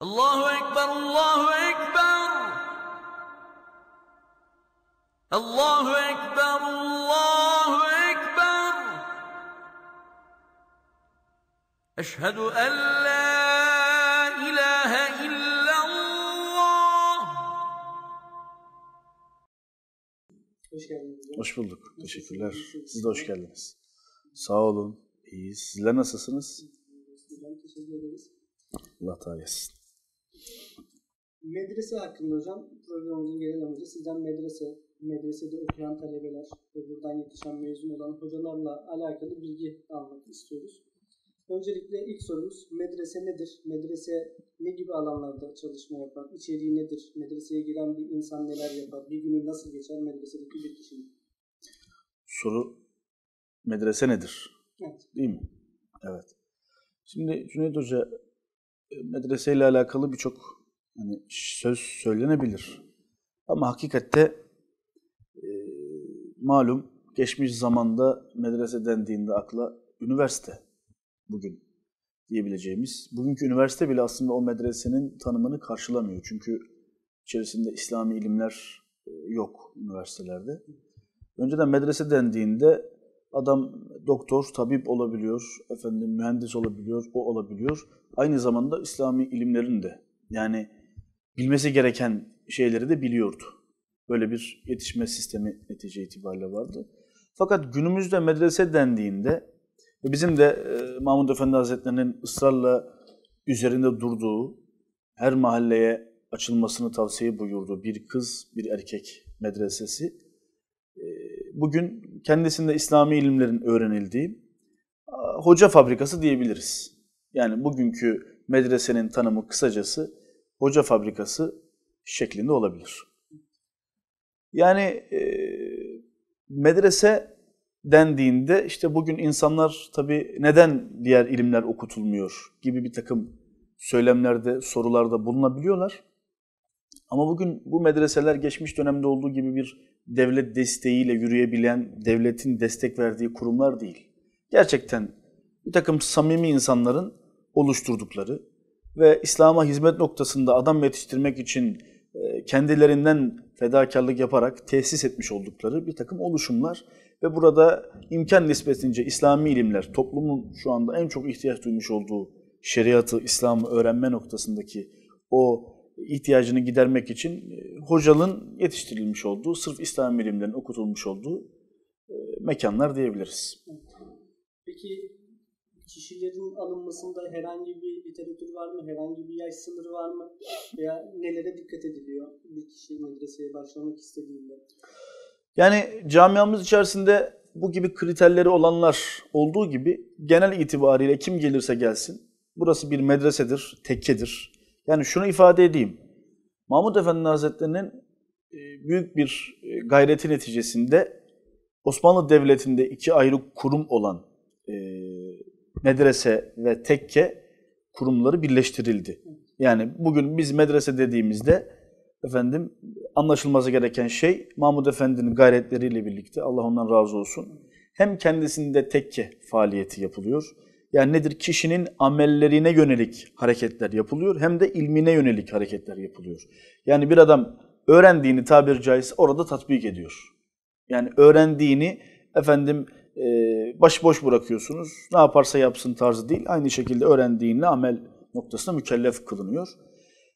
Allahu Ekber, Allahu Ekber. Allahu Ekber, Allahu Ekber. Eşhedü en la ilahe illallah. Hoş geldiniz. Hoş bulduk. Teşekkürler. Siz de hoş geldiniz. Sağ olun. İyiyiz. Sizler nasılsınız? Allah razı Medrese hakkında hocam, programımızın genel amacı sizden medrese, medresede okuyan talebeler ve buradan yetişen mezun olan hocalarla alakalı bilgi almak istiyoruz. Öncelikle ilk sorumuz medrese nedir? Medrese ne gibi alanlarda çalışma yapar? İçeriği nedir? Medreseye giren bir insan neler yapar? Bir günü nasıl geçer medresedeki bir kişinin? Soru medrese nedir? Evet. Değil mi? Evet. Şimdi Cüneyt Hoca medreseyle alakalı birçok hani söz söylenebilir. Ama hakikatte e, malum geçmiş zamanda medrese dendiğinde akla üniversite bugün diyebileceğimiz. Bugünkü üniversite bile aslında o medresenin tanımını karşılamıyor. Çünkü içerisinde İslami ilimler e, yok üniversitelerde. Önceden medrese dendiğinde Adam doktor, tabip olabiliyor, efendim mühendis olabiliyor, o olabiliyor. Aynı zamanda İslami ilimlerin de yani bilmesi gereken şeyleri de biliyordu. Böyle bir yetişme sistemi netice itibariyle vardı. Fakat günümüzde medrese dendiğinde bizim de e, Mahmud Efendi Hazretleri'nin ısrarla üzerinde durduğu, her mahalleye açılmasını tavsiye buyurdu. Bir kız, bir erkek medresesi. E, bugün kendisinde İslami ilimlerin öğrenildiği hoca fabrikası diyebiliriz. Yani bugünkü medresenin tanımı kısacası hoca fabrikası şeklinde olabilir. Yani e, medrese dendiğinde işte bugün insanlar tabii neden diğer ilimler okutulmuyor gibi bir takım söylemlerde, sorularda bulunabiliyorlar. Ama bugün bu medreseler geçmiş dönemde olduğu gibi bir devlet desteğiyle yürüyebilen, devletin destek verdiği kurumlar değil. Gerçekten bir takım samimi insanların oluşturdukları ve İslam'a hizmet noktasında adam yetiştirmek için e, kendilerinden fedakarlık yaparak tesis etmiş oldukları bir takım oluşumlar ve burada imkan nispetince İslami ilimler, toplumun şu anda en çok ihtiyaç duymuş olduğu şeriatı, İslam'ı öğrenme noktasındaki o ihtiyacını gidermek için e, hocalığın yetiştirilmiş olduğu, sırf İslam bilimlerinin okutulmuş olduğu e, mekanlar diyebiliriz. Peki kişilerin alınmasında herhangi bir literatür var mı? Herhangi bir yaş sınırı var mı? Veya nelere dikkat ediliyor bir kişi medreseye başlamak istediğinde? Yani camiamız içerisinde bu gibi kriterleri olanlar olduğu gibi genel itibariyle kim gelirse gelsin burası bir medresedir, tekkedir. Yani şunu ifade edeyim. Mahmud Efendi Hazretleri'nin e, büyük bir e, gayreti neticesinde Osmanlı Devleti'nde iki ayrı kurum olan e, medrese ve tekke kurumları birleştirildi. Yani bugün biz medrese dediğimizde efendim anlaşılması gereken şey Mahmud Efendi'nin gayretleriyle birlikte Allah ondan razı olsun. Hem kendisinde tekke faaliyeti yapılıyor yani nedir? Kişinin amellerine yönelik hareketler yapılıyor hem de ilmine yönelik hareketler yapılıyor. Yani bir adam öğrendiğini tabir caizse orada tatbik ediyor. Yani öğrendiğini efendim e, başboş bırakıyorsunuz. Ne yaparsa yapsın tarzı değil. Aynı şekilde öğrendiğinle amel noktasında mükellef kılınıyor.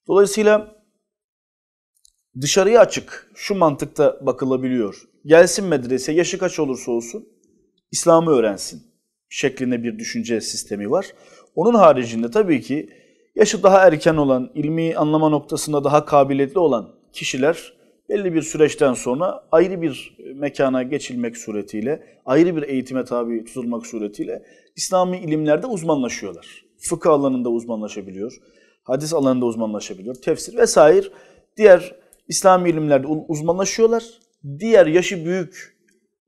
Dolayısıyla dışarıya açık şu mantıkta bakılabiliyor. Gelsin medrese yaşı kaç olursa olsun İslam'ı öğrensin şeklinde bir düşünce sistemi var. Onun haricinde tabii ki yaşı daha erken olan, ilmi anlama noktasında daha kabiliyetli olan kişiler belli bir süreçten sonra ayrı bir mekana geçilmek suretiyle, ayrı bir eğitime tabi tutulmak suretiyle İslami ilimlerde uzmanlaşıyorlar. Fıkıh alanında uzmanlaşabiliyor, hadis alanında uzmanlaşabiliyor, tefsir vesaire diğer İslami ilimlerde uzmanlaşıyorlar. Diğer yaşı büyük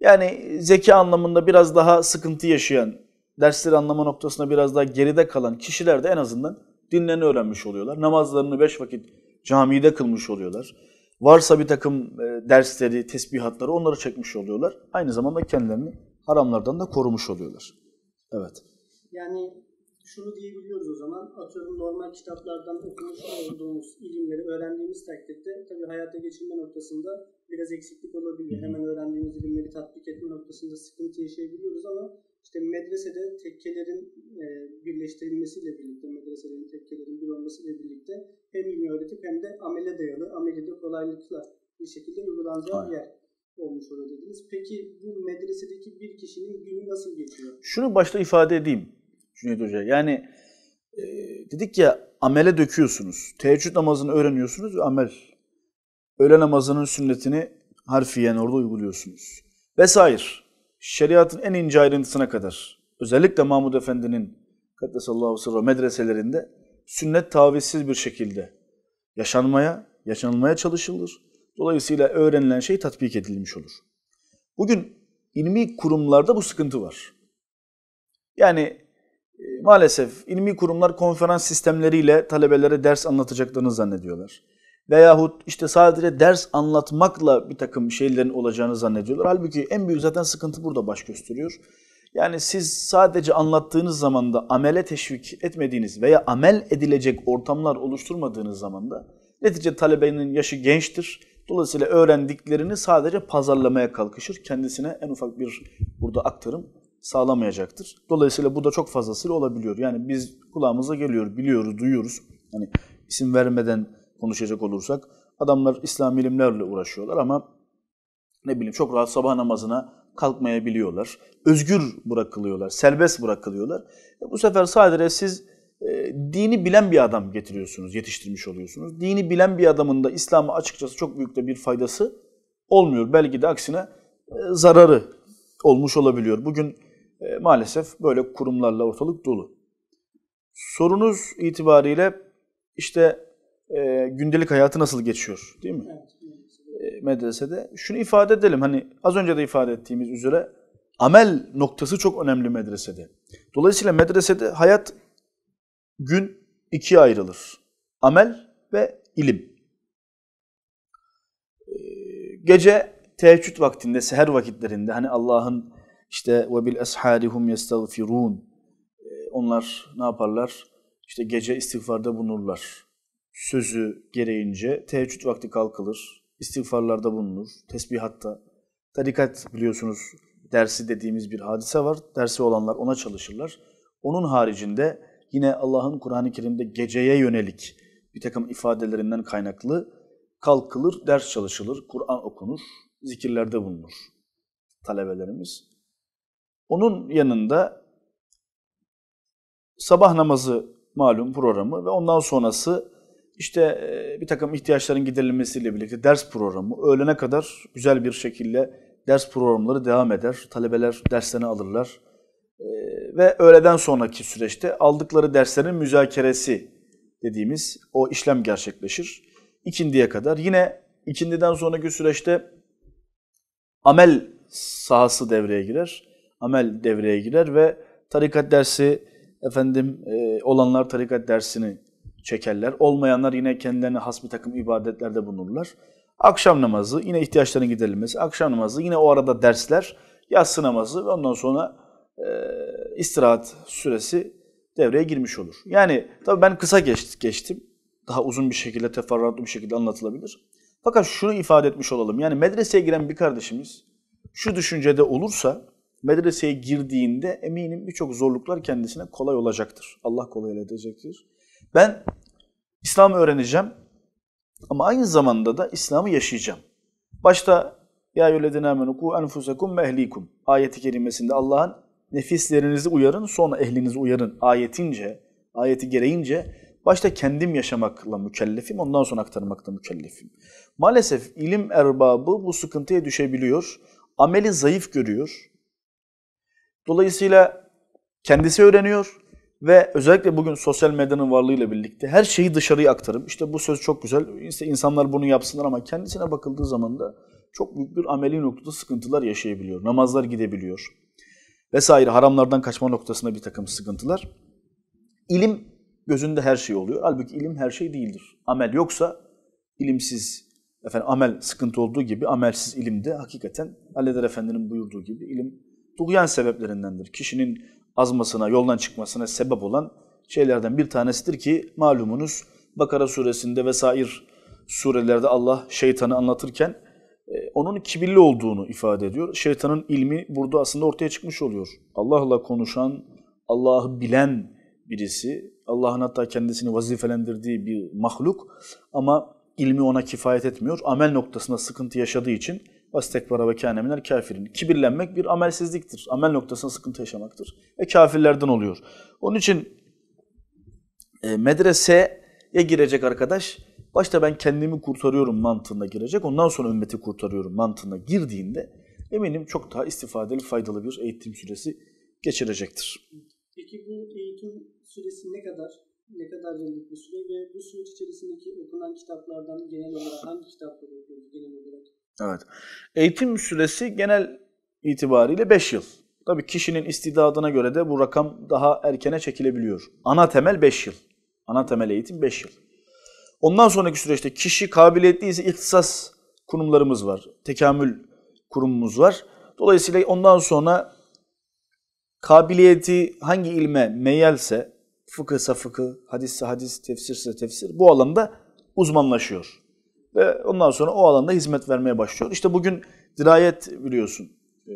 yani zeka anlamında biraz daha sıkıntı yaşayan, dersleri anlama noktasında biraz daha geride kalan kişiler de en azından dinlerini öğrenmiş oluyorlar. Namazlarını beş vakit camide kılmış oluyorlar. Varsa bir takım e, dersleri, tesbihatları onları çekmiş oluyorlar. Aynı zamanda kendilerini haramlardan da korumuş oluyorlar. Evet. Yani şunu diyebiliyoruz o zaman. Atıyorum normal kitaplardan okumuş olduğumuz ilimleri öğrendiğimiz takdirde tabii hayata geçirme noktasında biraz eksiklik olabiliyor. Hemen öğrendiğimiz ilimleri tatbik etme noktasında sıkıntı yaşayabiliyoruz ama işte medresede tekkelerin e, birleştirilmesiyle birlikte, medreselerin tekkelerin bir olmasıyla birlikte hem ilmi öğretip hem de amele dayalı, ameli de kolaylıkla bir şekilde uygulanacağı Aynen. yer olmuş oluyor dediniz. Peki bu medresedeki bir kişinin günü nasıl geçiyor? Şunu başta ifade edeyim. Cüneyt Hoca. Yani e, dedik ya amele döküyorsunuz. Teheccüd namazını öğreniyorsunuz ve amel. Öğle namazının sünnetini harfiyen orada uyguluyorsunuz. Vesaire. Şeriatın en ince ayrıntısına kadar. Özellikle Mahmud Efendi'nin Kaddesallahu sırra medreselerinde sünnet tavizsiz bir şekilde yaşanmaya, yaşanılmaya çalışılır. Dolayısıyla öğrenilen şey tatbik edilmiş olur. Bugün ilmi kurumlarda bu sıkıntı var. Yani e, maalesef ilmi kurumlar konferans sistemleriyle talebelere ders anlatacaklarını zannediyorlar. Veyahut işte sadece ders anlatmakla bir takım şeylerin olacağını zannediyorlar. Halbuki en büyük zaten sıkıntı burada baş gösteriyor. Yani siz sadece anlattığınız zaman da amele teşvik etmediğiniz veya amel edilecek ortamlar oluşturmadığınız zaman da netice talebenin yaşı gençtir. Dolayısıyla öğrendiklerini sadece pazarlamaya kalkışır. Kendisine en ufak bir burada aktarım sağlamayacaktır. Dolayısıyla bu da çok fazlasıyla olabiliyor. Yani biz kulağımıza geliyor, biliyoruz, duyuyoruz. Hani isim vermeden konuşacak olursak adamlar İslam ilimlerle uğraşıyorlar ama ne bileyim çok rahat sabah namazına kalkmayabiliyorlar. Özgür bırakılıyorlar, serbest bırakılıyorlar. E bu sefer sadece siz e, dini bilen bir adam getiriyorsunuz, yetiştirmiş oluyorsunuz. Dini bilen bir adamın da İslam'a açıkçası çok büyük de bir faydası olmuyor. Belki de aksine e, zararı olmuş olabiliyor. Bugün e, maalesef böyle kurumlarla ortalık dolu. Sorunuz itibariyle işte e, gündelik hayatı nasıl geçiyor değil mi? E, medresede. Şunu ifade edelim hani az önce de ifade ettiğimiz üzere amel noktası çok önemli medresede. Dolayısıyla medresede hayat gün ikiye ayrılır. Amel ve ilim. E, gece teheccüd vaktinde, seher vakitlerinde hani Allah'ın işte ve bil esharihum yestagfirun. Ee, onlar ne yaparlar? İşte gece istiğfarda bulunurlar. Sözü gereğince teheccüd vakti kalkılır. İstiğfarlarda bulunur. Tesbihatta. Tarikat biliyorsunuz dersi dediğimiz bir hadise var. Dersi olanlar ona çalışırlar. Onun haricinde yine Allah'ın Kur'an-ı Kerim'de geceye yönelik bir takım ifadelerinden kaynaklı kalkılır, ders çalışılır, Kur'an okunur, zikirlerde bulunur talebelerimiz. Onun yanında sabah namazı malum programı ve ondan sonrası işte e, bir takım ihtiyaçların giderilmesiyle birlikte ders programı öğlene kadar güzel bir şekilde ders programları devam eder. Talebeler derslerini alırlar e, ve öğleden sonraki süreçte aldıkları derslerin müzakeresi dediğimiz o işlem gerçekleşir. İkindiye kadar yine ikindiden sonraki süreçte amel sahası devreye girer amel devreye girer ve tarikat dersi efendim e, olanlar tarikat dersini çekerler. Olmayanlar yine kendilerine has bir takım ibadetlerde bulunurlar. Akşam namazı yine ihtiyaçların giderilmesi, akşam namazı yine o arada dersler, yatsı namazı ve ondan sonra e, istirahat süresi devreye girmiş olur. Yani tabi ben kısa geç, geçtim. Daha uzun bir şekilde, teferruatlı bir şekilde anlatılabilir. Fakat şunu ifade etmiş olalım. Yani medreseye giren bir kardeşimiz şu düşüncede olursa medreseye girdiğinde eminim birçok zorluklar kendisine kolay olacaktır. Allah kolay edecektir. Ben İslam öğreneceğim ama aynı zamanda da İslam'ı yaşayacağım. Başta ya yüledine amenu ku enfusekum ve ehlikum ayeti kerimesinde Allah'ın nefislerinizi uyarın sonra ehlinizi uyarın ayetince, ayeti gereğince başta kendim yaşamakla mükellefim ondan sonra aktarmakla mükellefim. Maalesef ilim erbabı bu sıkıntıya düşebiliyor, ameli zayıf görüyor, Dolayısıyla kendisi öğreniyor ve özellikle bugün sosyal medyanın varlığıyla birlikte her şeyi dışarıya aktarıp işte bu söz çok güzel, işte insanlar bunu yapsınlar ama kendisine bakıldığı zaman da çok büyük bir ameli noktada sıkıntılar yaşayabiliyor. Namazlar gidebiliyor vesaire haramlardan kaçma noktasında bir takım sıkıntılar. İlim gözünde her şey oluyor. Halbuki ilim her şey değildir. Amel yoksa ilimsiz, efendim amel sıkıntı olduğu gibi amelsiz ilim de hakikaten Halleder Efendi'nin buyurduğu gibi ilim Duyan sebeplerindendir. Kişinin azmasına, yoldan çıkmasına sebep olan şeylerden bir tanesidir ki malumunuz Bakara suresinde vesair surelerde Allah şeytanı anlatırken e, onun kibirli olduğunu ifade ediyor. Şeytanın ilmi burada aslında ortaya çıkmış oluyor. Allah'la konuşan, Allah'ı bilen birisi, Allah'ın hatta kendisini vazifelendirdiği bir mahluk ama ilmi ona kifayet etmiyor. Amel noktasında sıkıntı yaşadığı için Vestekbara ve kâneminel kafirin. Kibirlenmek bir amelsizliktir. Amel noktasında sıkıntı yaşamaktır. Ve kafirlerden oluyor. Onun için e, medreseye girecek arkadaş başta ben kendimi kurtarıyorum mantığına girecek. Ondan sonra ümmeti kurtarıyorum mantığına girdiğinde eminim çok daha istifadeli, faydalı bir eğitim süresi geçirecektir. Peki bu eğitim süresi ne kadar? Ne kadar yıllık bir süre ve bu süreç içerisindeki okunan kitaplardan genel olarak hangi kitapları okuyoruz genel olarak? Evet. Eğitim süresi genel itibariyle 5 yıl. Tabii kişinin istidadına göre de bu rakam daha erkene çekilebiliyor. Ana temel 5 yıl. Ana temel eğitim 5 yıl. Ondan sonraki süreçte kişi kabiliyetliyse ise ihtisas kurumlarımız var. Tekamül kurumumuz var. Dolayısıyla ondan sonra kabiliyeti hangi ilme meyelse, fıkıhsa fıkıh, hadisse hadis, tefsirse tefsir bu alanda uzmanlaşıyor ve ondan sonra o alanda hizmet vermeye başlıyor. İşte bugün dirayet biliyorsun e,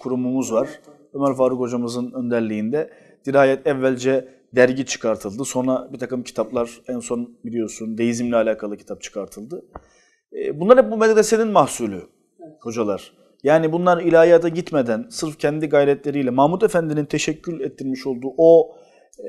kurumumuz var. Ömer Faruk hocamızın önderliğinde dirayet evvelce dergi çıkartıldı. Sonra bir takım kitaplar en son biliyorsun deizmle alakalı kitap çıkartıldı. E, bunlar hep bu medresenin mahsulü hocalar. Yani bunlar ilahiyata gitmeden sırf kendi gayretleriyle Mahmut Efendi'nin teşekkül ettirmiş olduğu o e,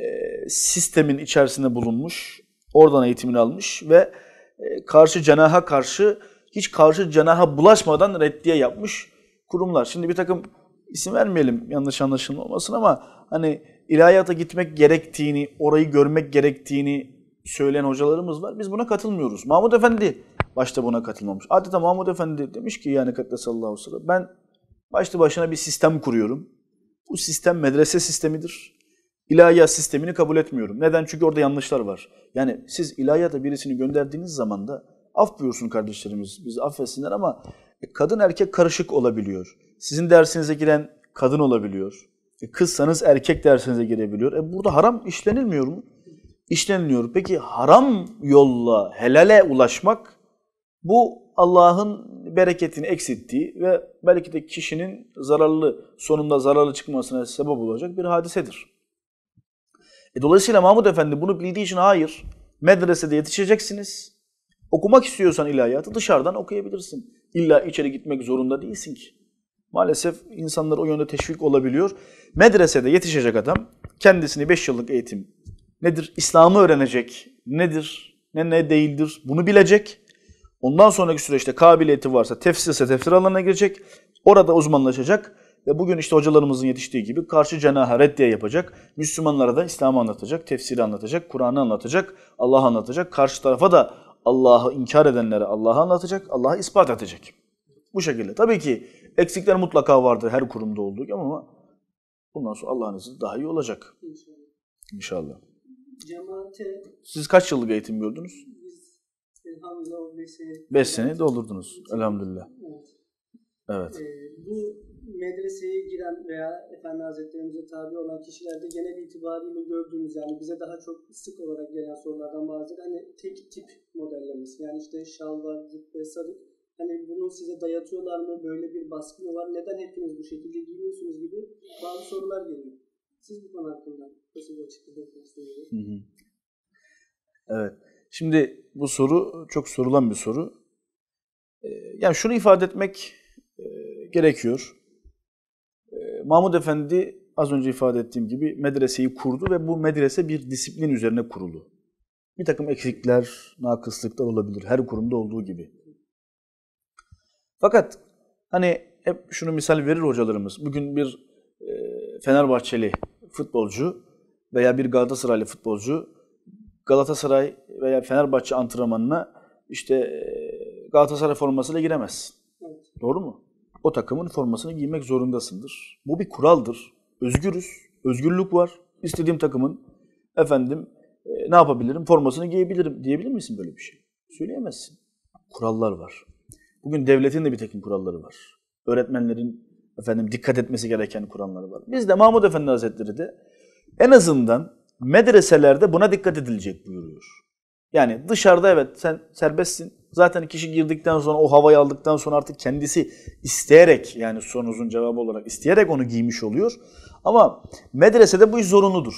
sistemin içerisinde bulunmuş, oradan eğitimini almış ve ee, karşı cenaha karşı hiç karşı cenaha bulaşmadan reddiye yapmış kurumlar. Şimdi bir takım isim vermeyelim yanlış anlaşılma olmasın ama hani ilahiyata gitmek gerektiğini, orayı görmek gerektiğini söyleyen hocalarımız var. Biz buna katılmıyoruz. Mahmut Efendi başta buna katılmamış. Adeta Mahmut Efendi demiş ki yani Kattesallahu aleyhi ve sellem ben başlı başına bir sistem kuruyorum. Bu sistem medrese sistemidir ilahiyat sistemini kabul etmiyorum. Neden? Çünkü orada yanlışlar var. Yani siz ilahiyata birisini gönderdiğiniz zaman da af buyursun kardeşlerimiz, biz affetsinler ama e, kadın erkek karışık olabiliyor. Sizin dersinize giren kadın olabiliyor. E, kızsanız erkek dersinize girebiliyor. E burada haram işlenilmiyor mu? İşleniliyor. Peki haram yolla helale ulaşmak bu Allah'ın bereketini eksilttiği ve belki de kişinin zararlı, sonunda zararlı çıkmasına sebep olacak bir hadisedir. E dolayısıyla Mahmud Efendi bunu bildiği için hayır, medresede yetişeceksiniz. Okumak istiyorsan ilahiyatı dışarıdan okuyabilirsin. İlla içeri gitmek zorunda değilsin ki. Maalesef insanlar o yönde teşvik olabiliyor. Medresede yetişecek adam kendisini 5 yıllık eğitim nedir? İslam'ı öğrenecek, nedir, ne ne değildir bunu bilecek. Ondan sonraki süreçte kabiliyeti varsa tefsirse tefsir alanına girecek. Orada uzmanlaşacak. Ve bugün işte hocalarımızın yetiştiği gibi karşı cenaha reddiye yapacak. Müslümanlara da İslam'ı anlatacak, tefsiri anlatacak, Kur'an'ı anlatacak, Allah'ı anlatacak. Karşı tarafa da Allah'ı inkar edenlere Allah'ı anlatacak, Allah'ı ispat edecek. Bu şekilde. Tabii ki eksikler mutlaka vardır her kurumda olduğu gibi ama bundan sonra Allah'ın izniyle daha iyi olacak. İnşallah. Cemaate... Siz kaç yıllık eğitim gördünüz? Elhamdülillah 5 sene. 5 seneyi doldurdunuz. Elhamdülillah. Evet. evet. Ee, bu medreseye giren veya Efendi Hazretlerimize tabi olan kişilerde genel itibariyle gördüğümüz yani bize daha çok sık olarak gelen sorulardan bazıları hani tek tip modellemesi. Yani işte şalvar, var, cübbe, sarık. Hani bunu size dayatıyorlar mı? Böyle bir baskı mı var? Neden hepiniz bu şekilde giyiniyorsunuz gibi bazı sorular geliyor. Siz bu konu hakkında nasıl bir açıklama yapıyorsunuz? Evet. Şimdi bu soru çok sorulan bir soru. Ee, yani şunu ifade etmek e, gerekiyor. Mahmud Efendi az önce ifade ettiğim gibi medreseyi kurdu ve bu medrese bir disiplin üzerine kurulu. Bir takım eksikler, nakıslıklar olabilir her kurumda olduğu gibi. Fakat hani hep şunu misal verir hocalarımız. Bugün bir e, Fenerbahçeli futbolcu veya bir Galatasaraylı futbolcu Galatasaray veya Fenerbahçe antrenmanına işte e, Galatasaray formasıyla giremez. Evet. Doğru mu? o takımın formasını giymek zorundasındır. Bu bir kuraldır. Özgürüz. Özgürlük var. İstediğim takımın efendim e, ne yapabilirim? Formasını giyebilirim. Diyebilir misin böyle bir şey? Söyleyemezsin. Kurallar var. Bugün devletin de bir takım kuralları var. Öğretmenlerin efendim dikkat etmesi gereken kuralları var. Biz de Mahmud Efendi Hazretleri de en azından medreselerde buna dikkat edilecek buyuruyor. Yani dışarıda evet sen serbestsin Zaten kişi girdikten sonra o havayı aldıktan sonra artık kendisi isteyerek yani sorunuzun cevabı olarak isteyerek onu giymiş oluyor. Ama medresede bu iş zorunludur.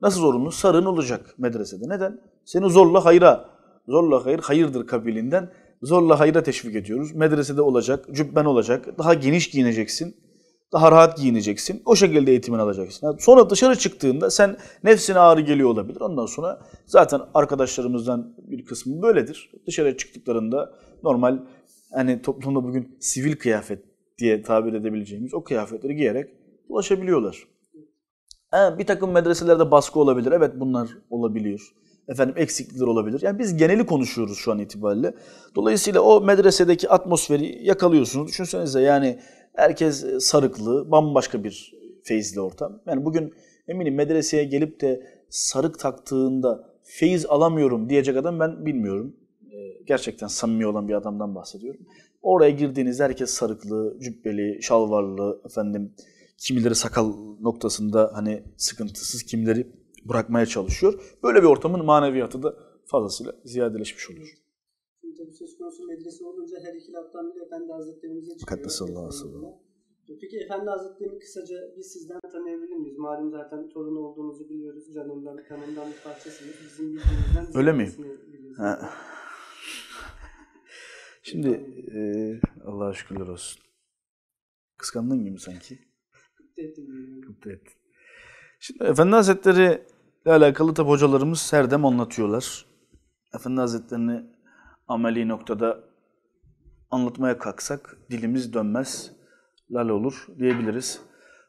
Nasıl zorunlu? Sarın olacak medresede. Neden? Seni zorla hayra, zorla hayır, hayırdır kabilinden zorla hayra teşvik ediyoruz. Medresede olacak, cübben olacak, daha geniş giyineceksin. Daha rahat giyineceksin. O şekilde eğitimini alacaksın. sonra dışarı çıktığında sen nefsine ağrı geliyor olabilir. Ondan sonra zaten arkadaşlarımızdan bir kısmı böyledir. Dışarı çıktıklarında normal hani toplumda bugün sivil kıyafet diye tabir edebileceğimiz o kıyafetleri giyerek ulaşabiliyorlar. Yani bir takım medreselerde baskı olabilir. Evet bunlar olabiliyor efendim eksiklikler olabilir. Yani biz geneli konuşuyoruz şu an itibariyle. Dolayısıyla o medresedeki atmosferi yakalıyorsunuz. Düşünsenize yani Herkes e, sarıklı, bambaşka bir feyizli ortam. Yani bugün eminim medreseye gelip de sarık taktığında feyiz alamıyorum diyecek adam ben bilmiyorum. E, gerçekten samimi olan bir adamdan bahsediyorum. Oraya girdiğinizde herkes sarıklı, cübbeli, şalvarlı, efendim kimileri sakal noktasında hani sıkıntısız, kimileri bırakmaya çalışıyor. Böyle bir ortamın maneviyatı da fazlasıyla ziyadeleşmiş oluyor tabii söz konusu medrese olunca her iki laftan bile Efendi Hazretlerimize çıkıyor. Kaddesallahu aleyhi Peki Efendi Hazretlerini kısaca biz sizden tanıyabilir miyiz? Malum zaten torun olduğunuzu biliyoruz. Canından, kanından bir parçasınız. Bizim bildiğimizden Öyle mi? Şimdi e, Allah'a şükürler olsun. Kıskandın gibi sanki. Kıpta ettim. Kıpta ettim. Şimdi Efendi Hazretleri ile alakalı tabi hocalarımız her dem anlatıyorlar. Efendi Hazretlerini ameli noktada anlatmaya kalksak dilimiz dönmez, lal olur diyebiliriz.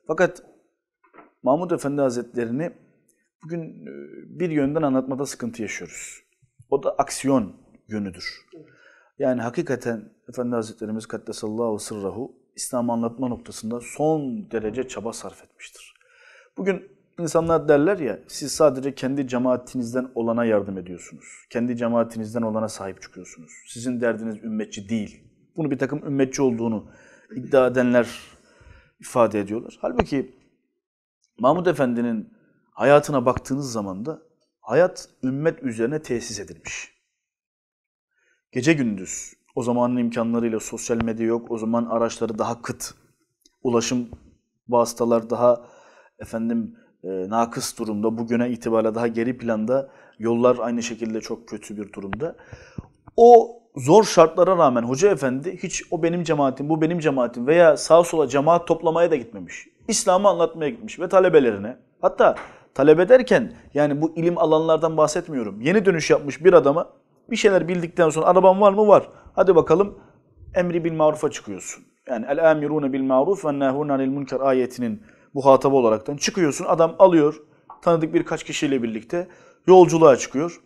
Fakat Mahmud Efendi Hazretlerini bugün e, bir yönden anlatmada sıkıntı yaşıyoruz. O da aksiyon yönüdür. Yani hakikaten Efendi Hazretlerimiz Kaddesallahu sırrahu İslam anlatma noktasında son derece çaba sarf etmiştir. Bugün İnsanlar derler ya siz sadece kendi cemaatinizden olana yardım ediyorsunuz. Kendi cemaatinizden olana sahip çıkıyorsunuz. Sizin derdiniz ümmetçi değil. Bunu bir takım ümmetçi olduğunu iddia edenler ifade ediyorlar. Halbuki Mahmud Efendi'nin hayatına baktığınız zaman da hayat ümmet üzerine tesis edilmiş. Gece gündüz o zamanın imkanlarıyla sosyal medya yok. O zaman araçları daha kıt. Ulaşım vasıtalar daha efendim e, nakıs durumda. Bugüne itibariyle daha geri planda. Yollar aynı şekilde çok kötü bir durumda. O zor şartlara rağmen hoca efendi hiç o benim cemaatim, bu benim cemaatim veya sağ sola cemaat toplamaya da gitmemiş. İslam'ı anlatmaya gitmiş ve talebelerine hatta talebe derken yani bu ilim alanlardan bahsetmiyorum. Yeni dönüş yapmış bir adama bir şeyler bildikten sonra araban var mı? Var. Hadi bakalım emri bil marufa çıkıyorsun. Yani el amirune bil maruf ve nehun anil münker ayetinin muhatabı olaraktan. Çıkıyorsun adam alıyor tanıdık birkaç kişiyle birlikte yolculuğa çıkıyor.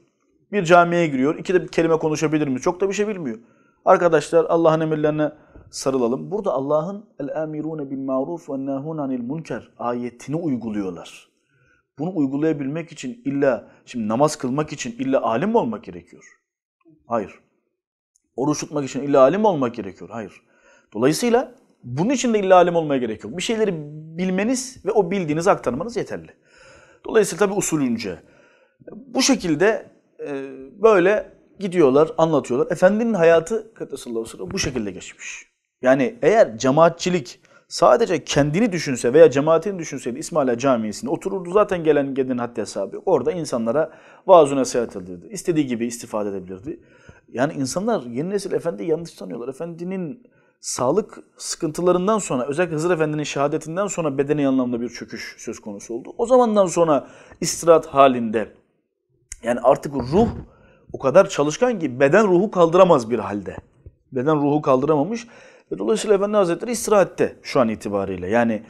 Bir camiye giriyor. İki de bir kelime konuşabilir mi? Çok da bir şey bilmiyor. Arkadaşlar Allah'ın emirlerine sarılalım. Burada Allah'ın el amirune bil maruf ve nehun anil munker ayetini uyguluyorlar. Bunu uygulayabilmek için illa şimdi namaz kılmak için illa alim olmak gerekiyor? Hayır. Oruç tutmak için illa alim olmak gerekiyor. Hayır. Dolayısıyla bunun için de illa alim olmaya gerek yok. Bir şeyleri bilmeniz ve o bildiğinizi aktarmanız yeterli. Dolayısıyla tabi usulünce. Bu şekilde e, böyle gidiyorlar, anlatıyorlar. Efendinin hayatı sallallahu aleyhi bu şekilde geçmiş. Yani eğer cemaatçilik sadece kendini düşünse veya cemaatini düşünseydi İsmaila Camii'sinde otururdu zaten gelen gelen haddi hesabı Orada insanlara vaazı nasihat edilirdi. İstediği gibi istifade edebilirdi. Yani insanlar yeni nesil efendi yanlış tanıyorlar. Efendinin sağlık sıkıntılarından sonra özellikle Hızır Efendi'nin şehadetinden sonra bedeni anlamda bir çöküş söz konusu oldu. O zamandan sonra istirahat halinde yani artık ruh o kadar çalışkan ki beden ruhu kaldıramaz bir halde. Beden ruhu kaldıramamış. Ve dolayısıyla Efendi Hazretleri istirahatte şu an itibariyle. Yani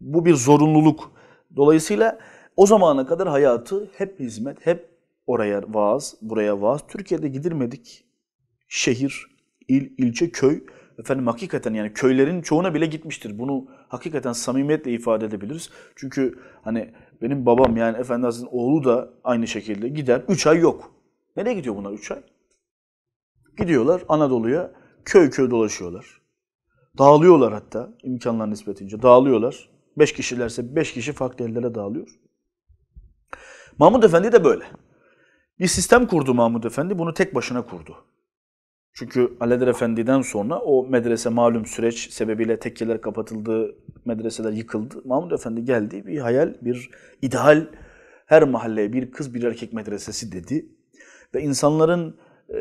bu bir zorunluluk. Dolayısıyla o zamana kadar hayatı hep hizmet, hep oraya vaaz, buraya vaaz. Türkiye'de gidilmedik. Şehir, il, ilçe, köy efendim hakikaten yani köylerin çoğuna bile gitmiştir. Bunu hakikaten samimiyetle ifade edebiliriz. Çünkü hani benim babam yani Efendimiz'in oğlu da aynı şekilde gider. Üç ay yok. Nereye gidiyor bunlar üç ay? Gidiyorlar Anadolu'ya köy köy dolaşıyorlar. Dağılıyorlar hatta imkanlar nispetince dağılıyorlar. Beş kişilerse beş kişi farklı yerlere dağılıyor. Mahmud Efendi de böyle. Bir sistem kurdu Mahmud Efendi bunu tek başına kurdu. Çünkü Aledir Efendi'den sonra o medrese malum süreç sebebiyle tekkeler kapatıldı, medreseler yıkıldı. Mahmud Efendi geldi bir hayal, bir ideal her mahalleye bir kız bir erkek medresesi dedi. Ve insanların e,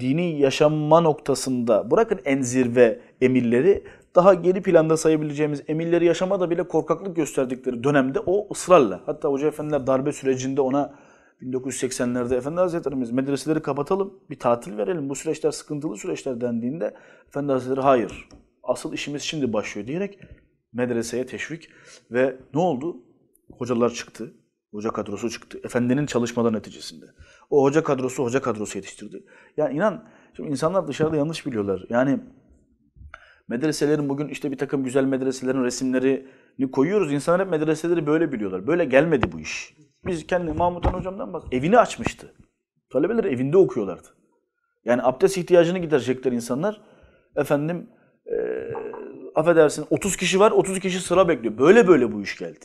dini yaşanma noktasında bırakın en zirve emirleri daha geri planda sayabileceğimiz emirleri yaşamada bile korkaklık gösterdikleri dönemde o ısrarla hatta hoca efendiler darbe sürecinde ona 1980'lerde Efendi Hazretlerimiz medreseleri kapatalım, bir tatil verelim. Bu süreçler sıkıntılı süreçler dendiğinde Efendi Hazretleri hayır, asıl işimiz şimdi başlıyor diyerek medreseye teşvik ve ne oldu? Hocalar çıktı, hoca kadrosu çıktı. Efendinin çalışmaları neticesinde. O hoca kadrosu hoca kadrosu yetiştirdi. Yani inan şimdi insanlar dışarıda yanlış biliyorlar. Yani medreselerin bugün işte bir takım güzel medreselerin resimlerini koyuyoruz. İnsanlar hep medreseleri böyle biliyorlar. Böyle gelmedi bu iş. Biz kendi Mahmut Han hocamdan bak Evini açmıştı. Talebeler evinde okuyorlardı. Yani abdest ihtiyacını giderecekler insanlar. Efendim e, affedersin 30 kişi var 30 kişi sıra bekliyor. Böyle böyle bu iş geldi.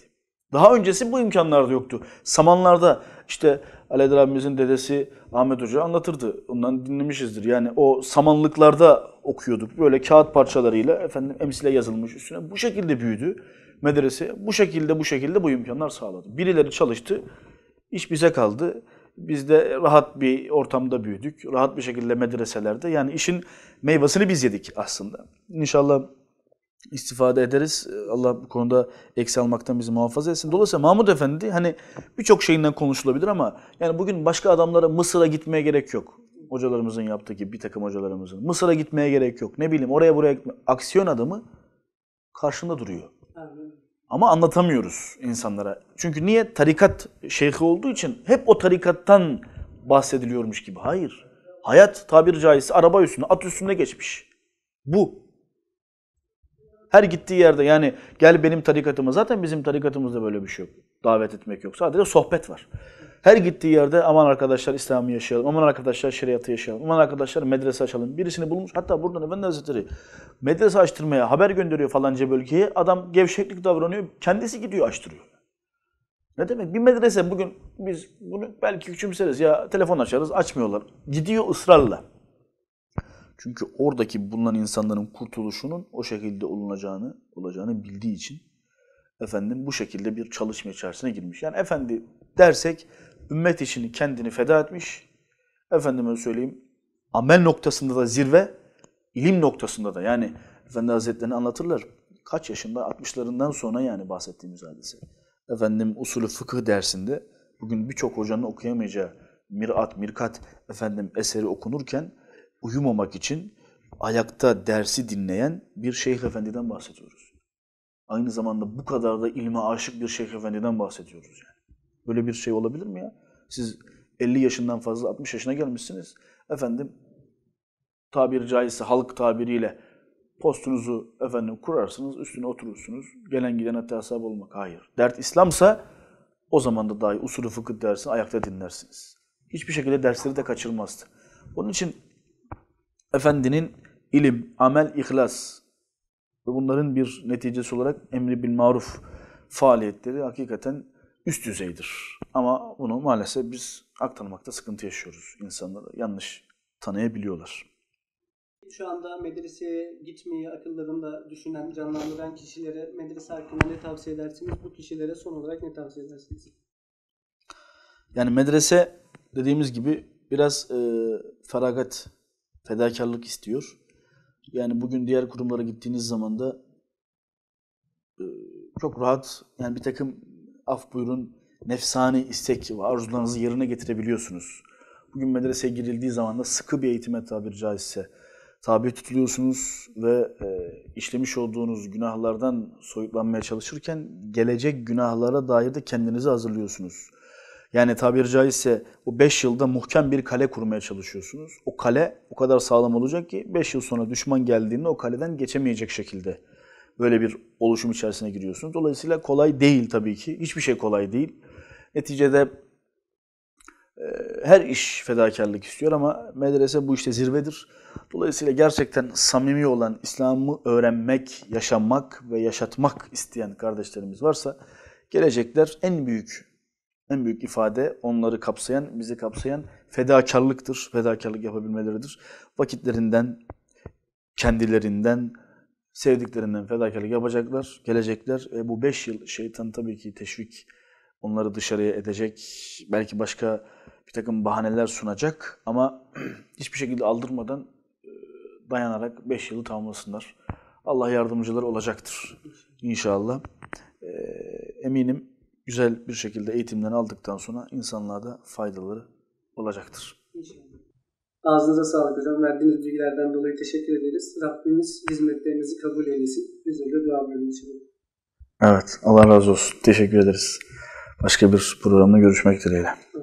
Daha öncesi bu imkanlar da yoktu. Samanlarda işte Alaeddin abimizin dedesi Ahmet Hoca anlatırdı. Ondan dinlemişizdir. Yani o samanlıklarda okuyorduk. Böyle kağıt parçalarıyla efendim emsile yazılmış üstüne. Bu şekilde büyüdü medrese bu şekilde bu şekilde bu imkanlar sağladı. Birileri çalıştı, iş bize kaldı. Biz de rahat bir ortamda büyüdük. Rahat bir şekilde medreselerde. Yani işin meyvasını biz yedik aslında. İnşallah istifade ederiz. Allah bu konuda eksi almaktan bizi muhafaza etsin. Dolayısıyla Mahmud Efendi hani birçok şeyinden konuşulabilir ama yani bugün başka adamlara Mısır'a gitmeye gerek yok. Hocalarımızın yaptığı gibi bir takım hocalarımızın. Mısır'a gitmeye gerek yok. Ne bileyim oraya buraya gitme. Aksiyon adamı karşında duruyor. Ama anlatamıyoruz insanlara. Çünkü niye? Tarikat şeyhi olduğu için hep o tarikattan bahsediliyormuş gibi. Hayır. Hayat tabir caizse araba üstünde, at üstünde geçmiş. Bu. Her gittiği yerde yani gel benim tarikatıma zaten bizim tarikatımızda böyle bir şey yok. Davet etmek yok. Sadece sohbet var. Her gittiği yerde aman arkadaşlar İslam'ı yaşayalım, aman arkadaşlar şeriatı yaşayalım, aman arkadaşlar medrese açalım. Birisini bulmuş hatta buradan Efendi Hazretleri medrese açtırmaya haber gönderiyor falanca bölgeye. Adam gevşeklik davranıyor, kendisi gidiyor açtırıyor. Ne demek? Bir medrese bugün biz bunu belki küçümseriz ya telefon açarız açmıyorlar. Gidiyor ısrarla. Çünkü oradaki bulunan insanların kurtuluşunun o şekilde olunacağını, olacağını bildiği için efendim bu şekilde bir çalışma içerisine girmiş. Yani efendi dersek ümmet için kendini feda etmiş. Efendime söyleyeyim amel noktasında da zirve, ilim noktasında da yani Efendi Hazretlerini anlatırlar. Kaç yaşında? 60'larından sonra yani bahsettiğimiz hadise. Efendim usulü fıkıh dersinde bugün birçok hocanın okuyamayacağı mirat, mirkat efendim eseri okunurken uyumamak için ayakta dersi dinleyen bir şeyh efendiden bahsediyoruz. Aynı zamanda bu kadar da ilme aşık bir şeyh efendiden bahsediyoruz. Yani. Böyle bir şey olabilir mi ya? Siz 50 yaşından fazla 60 yaşına gelmişsiniz. Efendim tabir caizse halk tabiriyle postunuzu efendim kurarsınız, üstüne oturursunuz. Gelen giden gidene hesap olmak. Hayır. Dert İslam'sa o zaman da dahi usulü fıkıh dersini ayakta dinlersiniz. Hiçbir şekilde dersleri de kaçırmazdı. Onun için Efendinin ilim, amel, ihlas ve bunların bir neticesi olarak emri bil maruf faaliyetleri hakikaten üst düzeydir. Ama bunu maalesef biz hak sıkıntı yaşıyoruz. İnsanları yanlış tanıyabiliyorlar. Şu anda medreseye gitmeyi akıllarında düşünen, canlandıran kişilere medrese hakkında ne tavsiye edersiniz? Bu kişilere son olarak ne tavsiye edersiniz? Yani medrese dediğimiz gibi biraz e, feragat, fedakarlık istiyor. Yani bugün diğer kurumlara gittiğiniz zaman da e, çok rahat yani bir takım af buyurun nefsani istek ve arzularınızı yerine getirebiliyorsunuz. Bugün medreseye girildiği zaman da sıkı bir eğitime tabir caizse tabi tutuluyorsunuz ve e, işlemiş olduğunuz günahlardan soyutlanmaya çalışırken gelecek günahlara dair de kendinizi hazırlıyorsunuz. Yani tabir caizse o 5 yılda muhkem bir kale kurmaya çalışıyorsunuz. O kale o kadar sağlam olacak ki 5 yıl sonra düşman geldiğinde o kaleden geçemeyecek şekilde böyle bir oluşum içerisine giriyorsunuz. Dolayısıyla kolay değil tabii ki. Hiçbir şey kolay değil. Neticede e, her iş fedakarlık istiyor ama medrese bu işte zirvedir. Dolayısıyla gerçekten samimi olan İslam'ı öğrenmek, yaşamak ve yaşatmak isteyen kardeşlerimiz varsa gelecekler en büyük en büyük ifade onları kapsayan, bizi kapsayan fedakarlıktır. Fedakarlık yapabilmeleridir. Vakitlerinden, kendilerinden, sevdiklerinden fedakarlık yapacaklar, gelecekler. E, bu beş yıl şeytan tabii ki teşvik onları dışarıya edecek. Belki başka bir takım bahaneler sunacak ama hiçbir şekilde aldırmadan e, dayanarak beş yılı tamamlasınlar. Allah yardımcıları olacaktır inşallah. E, eminim güzel bir şekilde eğitimden aldıktan sonra insanlığa da faydaları olacaktır. İnşallah. Ağzınıza sağlık hocam. Verdiğiniz bilgilerden dolayı teşekkür ederiz. Rabbimiz hizmetlerinizi kabul eylesin. Bizlere dua bölümü için. Evet. Allah razı olsun. Teşekkür ederiz. Başka bir programda görüşmek dileğiyle.